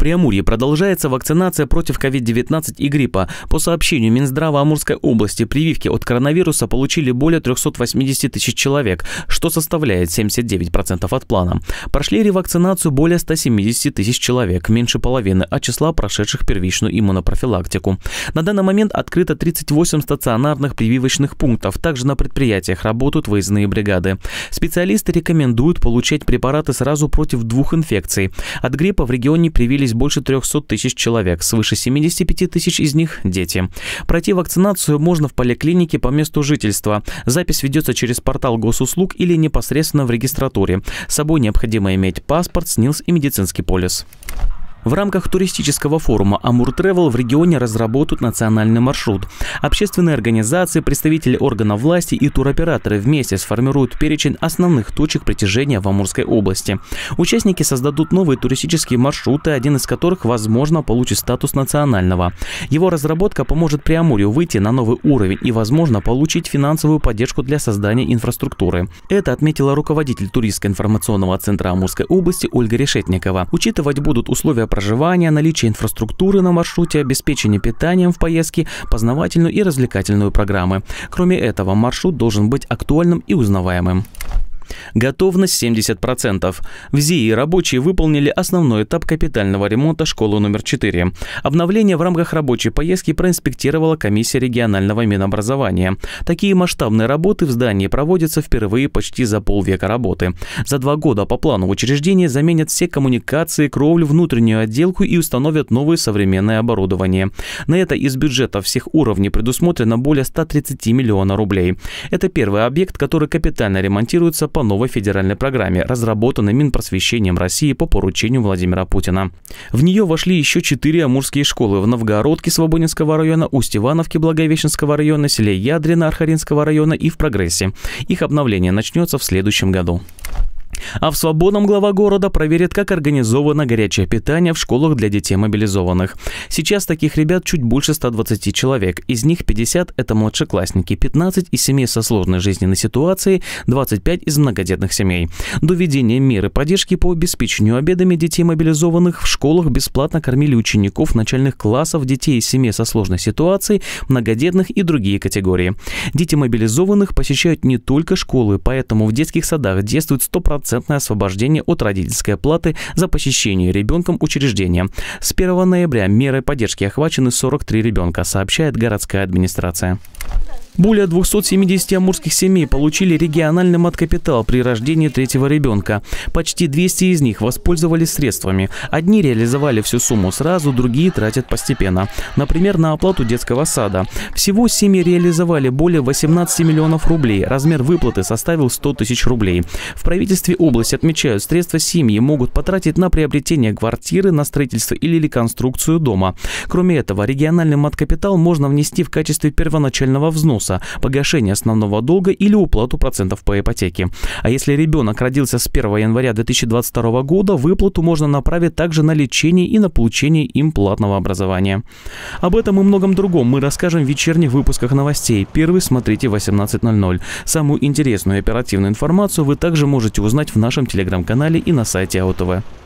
Приамурье продолжается вакцинация против COVID-19 и гриппа. По сообщению Минздрава Амурской области, прививки от коронавируса получили более 380 тысяч человек, что составляет 79% от плана. Прошли ревакцинацию более 170 тысяч человек, меньше половины от числа прошедших первичную иммунопрофилактику. На данный момент открыто 38 стационарных прививочных пунктов. Также на предприятиях работают выездные бригады. Специалисты рекомендуют получать препараты сразу против двух инфекций. От гриппа в регионе привились вакцинировались больше 300 тысяч человек, свыше 75 тысяч из них – дети. Пройти вакцинацию можно в поликлинике по месту жительства. Запись ведется через портал госуслуг или непосредственно в регистратуре. С собой необходимо иметь паспорт, СНИЛС и медицинский полис. В рамках туристического форума «Амур Тревел» в регионе разработают национальный маршрут. Общественные организации, представители органов власти и туроператоры вместе сформируют перечень основных точек притяжения в Амурской области. Участники создадут новые туристические маршруты, один из которых, возможно, получит статус национального. Его разработка поможет Приамурью выйти на новый уровень и, возможно, получить финансовую поддержку для создания инфраструктуры. Это отметила руководитель Туристско-информационного центра Амурской области Ольга Решетникова. Учитывать будут условия проживания, наличие инфраструктуры на маршруте, обеспечение питанием в поездке, познавательную и развлекательную программы. Кроме этого, маршрут должен быть актуальным и узнаваемым. Готовность 70%. В ЗИИ рабочие выполнили основной этап капитального ремонта школы номер 4. Обновление в рамках рабочей поездки проинспектировала комиссия регионального Минобразования. Такие масштабные работы в здании проводятся впервые почти за полвека работы. За два года по плану учреждения заменят все коммуникации, кровлю, внутреннюю отделку и установят новое современное оборудование. На это из бюджета всех уровней предусмотрено более 130 миллионов рублей. Это первый объект, который капитально ремонтируется по по новой федеральной программе, разработанной Минпросвещением России по поручению Владимира Путина. В нее вошли еще четыре амурские школы в Новгородке Свободинского района, Усть-Ивановке Благовещенского района, селе Ядрина Архаринского района и в Прогрессе. Их обновление начнется в следующем году. А в свободном глава города проверит, как организовано горячее питание в школах для детей мобилизованных. Сейчас таких ребят чуть больше 120 человек. Из них 50 – это младшеклассники, 15 – из семей со сложной жизненной ситуацией, 25 – из многодетных семей. До введения меры поддержки по обеспечению обедами детей мобилизованных в школах бесплатно кормили учеников начальных классов, детей из семей со сложной ситуацией, многодетных и другие категории. Дети мобилизованных посещают не только школы, поэтому в детских садах действует 100% беспроцентное освобождение от родительской платы за посещение ребенком учреждения. С 1 ноября меры поддержки охвачены 43 ребенка, сообщает городская администрация. Более 270 амурских семей получили региональный маткапитал при рождении третьего ребенка. Почти 200 из них воспользовались средствами. Одни реализовали всю сумму сразу, другие тратят постепенно. Например, на оплату детского сада. Всего семьи реализовали более 18 миллионов рублей. Размер выплаты составил 100 тысяч рублей. В правительстве области отмечают, средства семьи могут потратить на приобретение квартиры, на строительство или реконструкцию дома. Кроме этого, региональный маткапитал можно внести в качестве первоначального взноса вопроса – погашение основного долга или уплату процентов по ипотеке. А если ребенок родился с 1 января 2022 года, выплату можно направить также на лечение и на получение им платного образования. Об этом и многом другом мы расскажем в вечерних выпусках новостей. Первый смотрите в 18.00. Самую интересную оперативную информацию вы также можете узнать в нашем телеграм-канале и на сайте АОТВ.